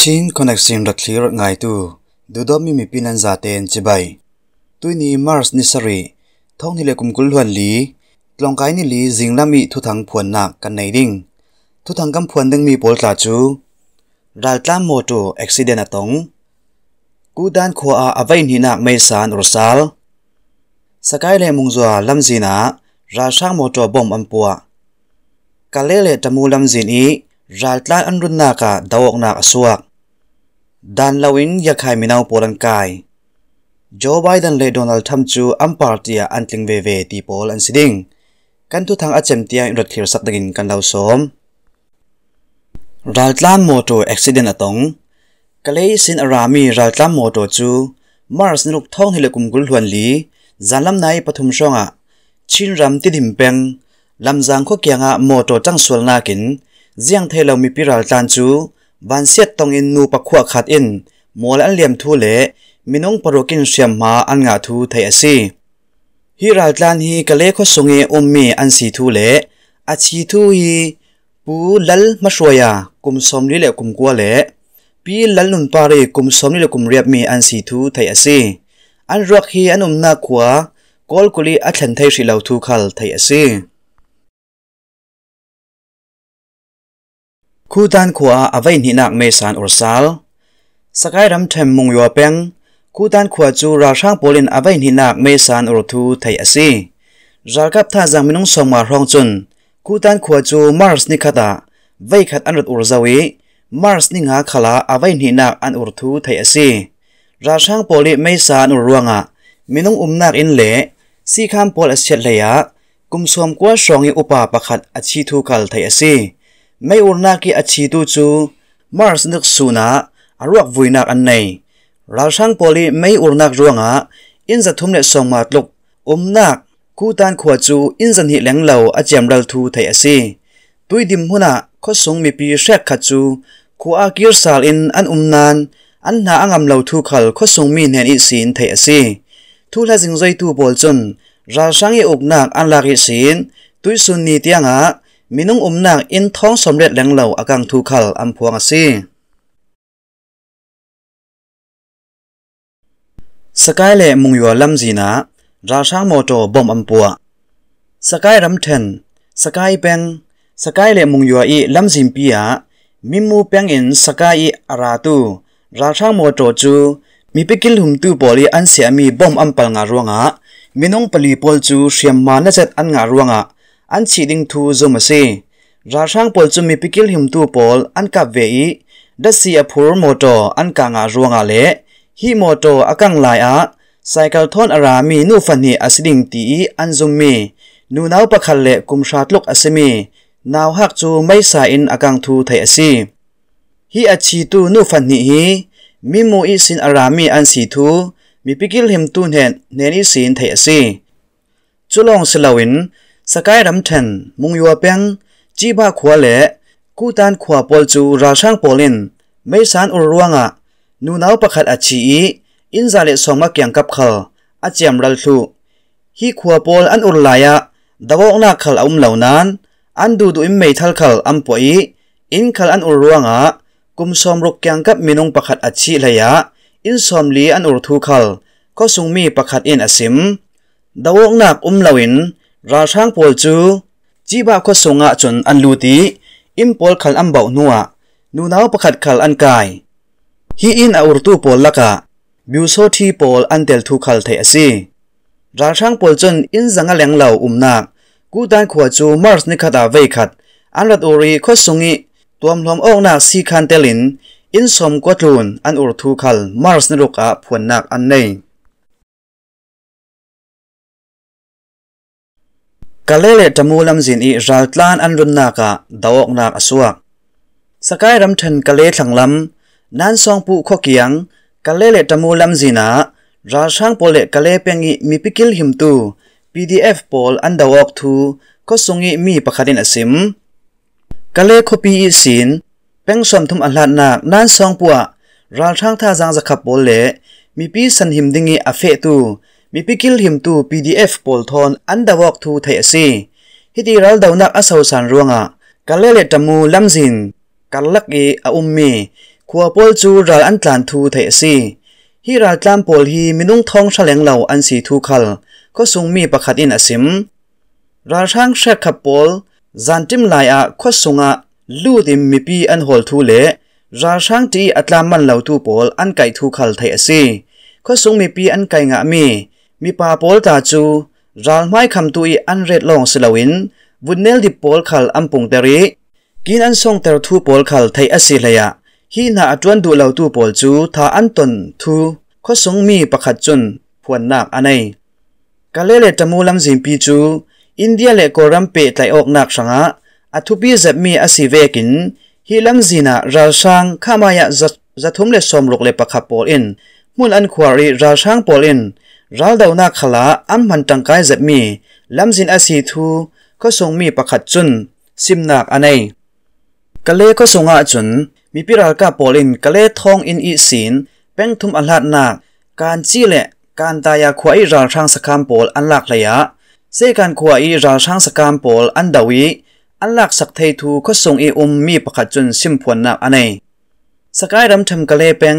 chin connection ra thlir ngai tu dudom mi mi pinan za ten chibai tuini mars ni sari thong ni le kumkul huan li tlongkai ni li jingla mi thu thang phuan na kan nei ding thu thang kam phuan ding mi pol tla chu ral tlam mo tu accident atong ku dan kho a avain hi na mai san rosal sakai le mung zwa lam zina ra sang mo to bom am puwa kalele tamu lam zin i ral tlan an run na ka dawok na ka suak dan lawin yakhai minaw porankay Joe Biden le Donald Trump chu am partia antling ve ve ti pol an siding kan tu thang achem tia in rot thir sak dagin kan law som Raltlan moto accident atong kalei sin arami Raltlan moto chu Mars nuk thong hilakum gul huan li zalam nai pathum songa chin ram ti dim peng lam jang kho kianga moto tang sual na kin jiang thelo mi piral tan chu วันเสียตองอินนูปะขวขัดอินมอลอันเลียมทูเลมินงปรกินเสียมมาอันงาทูไทยอซีฮีราจานฮีกะเลขสงเออมเมอันสีทูเลอาชีทูฮีปูลัลมาชวยากุมสมลิเลกุมกัวเลปีลัลนุนปารีกุมสมลิเลกุมเรียบเมอันสีทูไทยอซีอันรักฮีอันอุมนาขวากอลกุลีอัทันไทยสิลาวทูคัลไทยอซีคู่ด้านขวาเอาไว้หินักเมสันอุรซาลสกายรัมเทมมุงยัวเปงคู่ด้านขวาจูราช่างโปลินเอาไว้หินักเมสันอุรทูไทยอซีรากับท่าจังมินุงสมารองจุนคู่ด้านขวาจูมาร์สนิคตาไว้ขัดอันรถอุรซาวีมาร์สนิงาขลาเอาไว้หินักอันอุรทูไทยอซีราช่างโปลิเมสันอุรวงะมินุงอุมนักอินเล่สีค้มโปลเสียเลียกุมสวมกัวสองอุปาปะขัดอชีทูกัลไทยอซีไม่อุรนักอชีตูจูมาร์สนึกสูนะอารวกวุยนักอันในเราช่างปอลีไม่อุรนักรวงอะอินจะทุมเนี่ยส่งมาตลุกอมนักกูตานขวจูอินสันหิแหลงเหล่าอาเจียมเราทูไทยอาซีตุยดิมหุนะข้อสงมีปีแรกขัดจูคูอากิรสาลินอันอุมนานอันหาอังมเหล่าทูขัลข้อสงมีเนนอิศีนไทยอาซีทูละจิงใจตูบอลจนราช่างอีอกนักอันลากิศีนตุยสุนีเตียงอะ minung umnang in thong somret lenglo akang thukhal amphuang ase sakai le mungyo lamji na rasha moto bom ampua sakai ramthen sakai peng sakai le mungyo i lamjim pia mimu peng in sakai aratu rasha moto chu mi pikil hum tu poli an siami bom ampal nga ruanga minung pali pol chu shyam ma na chet an nga ruanga an chi ding thu zo ma se ra shang pol chu mi pikil him tu pol an ka ve i da si a phur mo to an ka nga ru nga le hi mo to akang lai a cycle thon ara mi nu fan ni asding ti an zum mi nu naw pa khal le kum sha tlok asmi naw hak chu mai sa in akang thu thai asi a chi tu nu fan ni hi mi mo i sin ara mi an si thu mi สกายรัมเทนมุงยัวเปียงจีบ้าขวาเล่กูตันขวาปอลจูราช่างโปลินไม่สานอุรวงอ่ะนูนาวประคัดอชีอินซาเลสองมักยังกับเขาอาเจียมรัลสูฮีขวาปอลอันอุรลายะดาวอกนาเขาอุ้มเหล่านั้นอันดูดูอิมเมทัลเขาอัมปอยอินเขาอันอุรวงอ่ะกุมซอมรุกยังกับมินงประคัดอชีเลยะ อินซอมลีอันอุรทูเขาก็สุงมีประคัดอินอาสิมดาวอกนาอุ้มเหล่าัินราช่างพอลจูจีบาก็สงะจนอันลูตีอิมพอลขัลอันเบาหนัวนูนาวประคัดขัลอันกายฮีอินอุรตูพอลละกะบิวโซทีพอลอันเดลทูขัลเทอซีราช่างพอลจนอินสังเลยงเหล่าอุมนักกูดันขวจูมาร์สนิคดาเวคัดอันรัดอุรีค็สงิตัวมลอมออกนาซีคันเตลินอินสมกวดลูนอันอุรทูขัลมาร์สนรุกอาพวนนักอันเน kalele tamulam zin i raltlan anrun naka dawok nak aswak sakai ram than kale thanglam nan song pu khokiang kalele tamulam zina rashang pole kale pengi mipikil himtu pdf pol andawok thu ko sungi mi pakhatin asim kale khopi sin pengsom thum ahlat nak nan song puwa ralthang tha jang zakha pole mipi san himdingi afe tu มีพิกิลหิมตู PDF ปอลทอนอันดาวอกทูไทยซีฮิติรัลดาวนักอาสาสันรวงอ่ะกาลเลเลตมูลัมจินกาลลักเออาอุมมีขัวปอลจูรัลอันตันทูไทยซีฮิรัลตามปอลฮีมินุงทองแฉลงเหล่าอันสีทูคัลก็ทรงมีประคัดอินอสิมราช่างเชคขับปอลจันทิมลายอ่ะก็อทรงอ่ะลู่ดิมมีปีอันหอลทูเละราช่างที่อัตลามันเหล่าทูปอลอันไก่ทูคัลไทยซีก็สทรงมีปีอันไก่งะมีมีปาโอลตาจูรัลไม่คำตุยอันเรดลองสลาวินวุนเนลดิโอลขัลอัมปุงเตรีกินอันทรงเตอร์ทูโอลขัลไทยอสิเลยะฮีนาอจวนดูเลาตูโอลจูทาอันตนทูข้อสงมีประคัดจุนพวนนักอันไอกาเลเลตมูลังจิมปีจู อินเดียเลโกรัมเปตไลออกนักสังะอัทุปีจะมีอสิเวกินฮีลังจีนาราชังข้ามายะจะจะทุ่มเลสอมลกเลประคับโอลอินมูลอันควารีราชังโอลอินรัลดาวนาขลาอันมันตังกายจะมีลำสินอาศีทูก็ทรงมีประคัดจุนซิมนักอันไอกะเลก็ทรงอาจุนมีพิรากกาโปลินกะเลทองอินอีศีนเป็นทุมอัลลัดนาการจีเละการตายาขวายราช่างสกามโปลอันหลักระยะเซการขวายราช่างสกามโปลอันดาวีอันหลักสักเททูก็ทรงเออุมมีประคัดจุนซิมพวนนักอันไอสกายรำทำกะเลเป็ง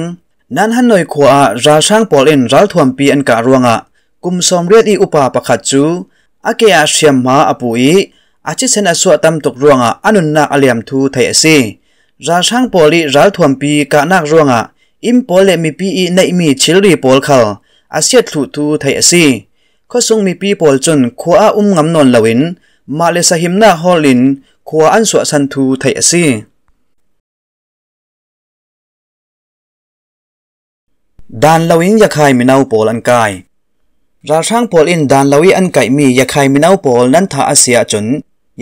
nan han noi khuwa ra sang pol en ral thuam pi an ka ruanga kum som riat i upa pakhat chu a ke a syam ma apui a chi sen a su atam tok ruanga anun na aliam thu thai ase ra sang pol i ral thuam pi ka nak ruanga im pol mi pi i nei mi chilri pol khal a set thu thu thai ase ko sung mi pi pol chun khuwa um ngam non lawin ma le sahim na holin khuwa an su san thu thai ase ดานเลวินยาคายมินาวโปลอันกายราช่างปอลอินดานเลวีอันไก่มียาคายมินาวโปลนั้นท่าอาเซียจน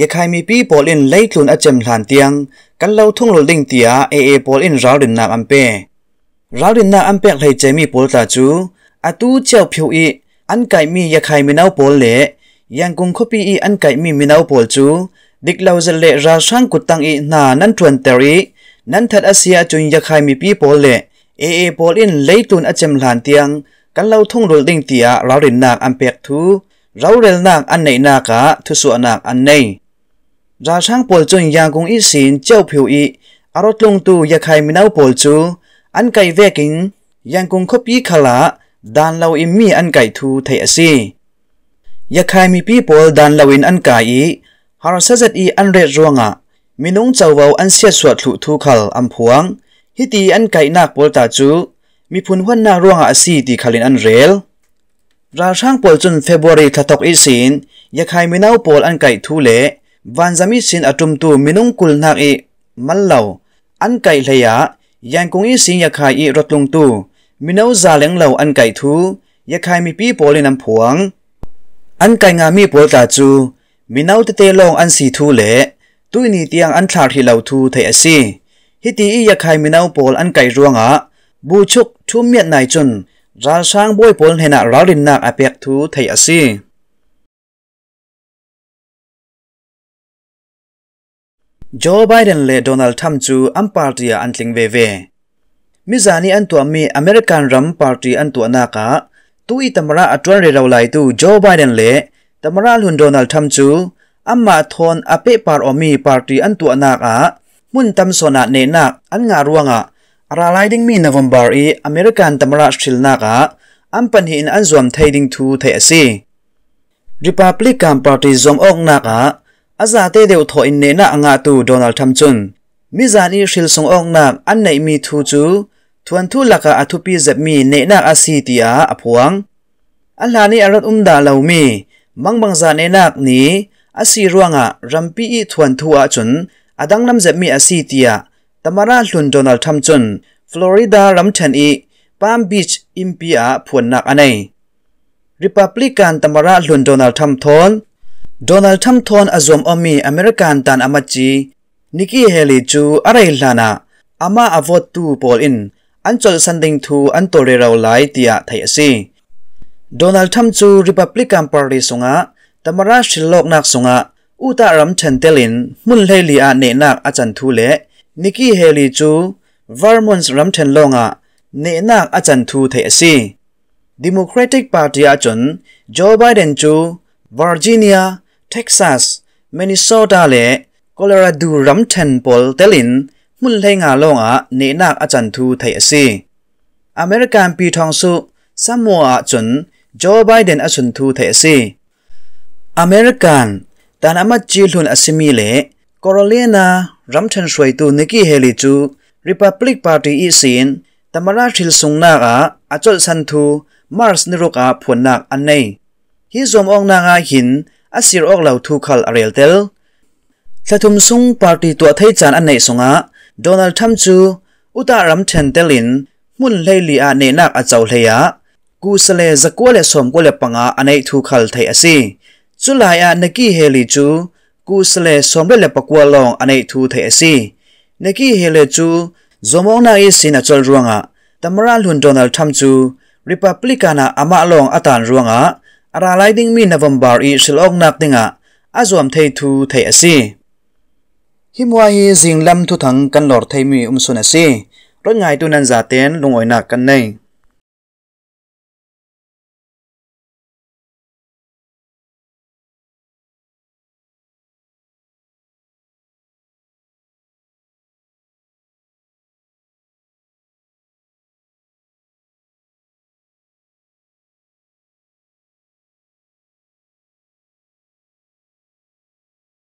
ยาคายมีปีปอลอินไล่ทุนอาเจมหลานเตียงกันเลาทุ่งหลุดลิงเตียเอเอปอลอินราวดินนาอันเป้ราวดินนาอันเป้ให้เจมีปอลตาจูอาตูเจ้าผิวอีอันไก่มียาคายมินาวโปลเละยังคงคบีอีอันไก่มีมินาวโปลจูดิกเลาจะเละราช่างกุดตังอีนานั้นทวนเตอรีนั้นทัดอาเซียจุนยาคายมีปีปอลเละเอเอบอลินเลยตุนอาจมหลานเตียงกันเล่าท่งโรลดิงเตียเราเรนนักอันเปียกทูเราเรนนักอันไหนนากะทุสวนักอันไหนราช่างปอลจุนยางกงอีสินเจ้าผิวอีอารถลงตูยาใขมินาวปอลจูอันไก่เวกิงยังกงคบยีขลาดานเราอิมมีอันไก่ทูไทยสียาใขมีปีปอลดานเราอินอันไก่อีฮาร์เซจอีอันเรจวงะมินงเจ้าวาวอันเสียสวดลุทูขลอัมพวงฮิตีอันไก่นักปอลตาจูมีพุนวันนาร่วงอาซีตีคาลินอันเรลราช่างปอลจนเฟบรุรีทัตกอีสินยาคายมีนาวปอลอันไก่ทูเลวันจามิสินอจุมตูมินุงกุลนักอีมัลเหล่าอันไก่เลยะยังคงอีสินยาคายอีรถลงตูมินาวซาเลงเหล่าอันไก่ทูยาคายมีปีปอลินำผวงอันไก่งามีปอลตาจูมินาวเตเตลองอันสีทูเลตุยนีเตียงอันทลาที่เหล่าทูไทยอซีฮิตีอียาไขมินาวปอลอันไกรวงอ่ะบูชุกทุ่มเมียนายจนราช้างบวยปอลเห็นอาราลินนักอเปียกทูไทยอาซีโจไบเดนและโดนัลด์ทัมจูอันพาร์ตีอันทิงเวเวมิจานีอันตัวมีอเมริกันรัมพาร์ตีอันตัวนักอ่ะตุยตมระอัตวันเรราไลตูโจไบเดนเลตมระลุนโดนัลด์ทัมจูอันมาทอนอเปปาร์อมีพาร์ตีอันตัวนักอ่ะมุนตำสนาเนนักอันงาร่วงอ่ะราไลดิงมีนวมบารีอเมริกันตำราชิลนักอ่ะอันปันหินอันสวมไทยดิงทูไทยสิริพับลิกันปาร์ตี้สมอกนักอ่ะอาซาเตเดียวทอยเนนักงาตูโดนัลด์ทัมจุนมิจานีชิลสงอกนักอันไหนมีทูจูทวนทุลักอัทุปีเจมีเนนักอาซีตีอาอพวงอันหลานี้อารัตอุมดาเลามีมังบังจาเนนักนี้อาซีร่วงอ่ะรัมปีทวนทัวจุนอดังนั้นจะมีอซีเตียตมาราชุนโดนัลด์ทรัมปจุนฟลอริดาลัมเทนอีปามบีชอิมพีอาผวนนักอันไหนริพับลิกันตมาราชุนโดนัลด์ทรัมป์ทอนโดนัลด์ทรัมป์ทอนอาจอมอมีอเมริกันตันอเมจีนิกิเฮลิจูอะไรล่ะนะอามาอวอตตูบอลินอันจอลสันดิงทูอันตัวเร็วไหลเตียไทยสิโดนัลด์ทรัมป์จูริพับลิกันปาร์ี้สงะตมาราชิลล็อกนักสงะอุตารัมชันเตลินมุนเลลีอาเนนักอาจารย์ทูเลนิกี้เฮลีจูวาร์มอนส์รัมชันลงอะเนนักอาจารย์ทูเทซีดิโมแครติกพาร์ตี้อาจารย์โจไบเดนจูวาร์จิเนียเท็กซัสมินนิโซตาเลโคโลราโดรัมชันพอลเตลินมุนเลงาลงอะเนนักอาจารย์ทูเทซีอเมริกันปีทองสุซามัวอาจารย์โจไบเดนอาจารย์ทูเทซีอเมริกันแต่นามาจีลุนอสมีเลกอรเลนารัมชันสวยตูนิกิเฮลิจูริพับลิกพาร์ตี้อีสินตมราชิลสุงนากาอจจลสันทูมาร์สนิรุกาผวนนักอันเนฮิซอมองนางาหินอาศิรออกเหล่าทูคัลอเรลเตลสะทุมสุงพาร์ตี้ตัวไทยจานอันเนสงะโดนัลด์ทัมจูอุตารัมชันเตลินมุนเลลีอาเนนักอาเจ้าเลียกูสเลสกัวเลสมกัวเลปังอาอันเนทูคัลไทยอสีจุลายานกีเฮลิจูกูสเลสมเรลปกัวลองอันไอทูเทอซีนกีเฮลิจู zomong na i sin achal ruanga tamara lun donald tham chu republicana ama long atan ruanga ara laiding mi november i shilong nak tinga azom thei thu thei ase himwa hi jing lam thu thang kan lor thei mi um sun ase ro ngai tu nan za ten lungoi na kan nei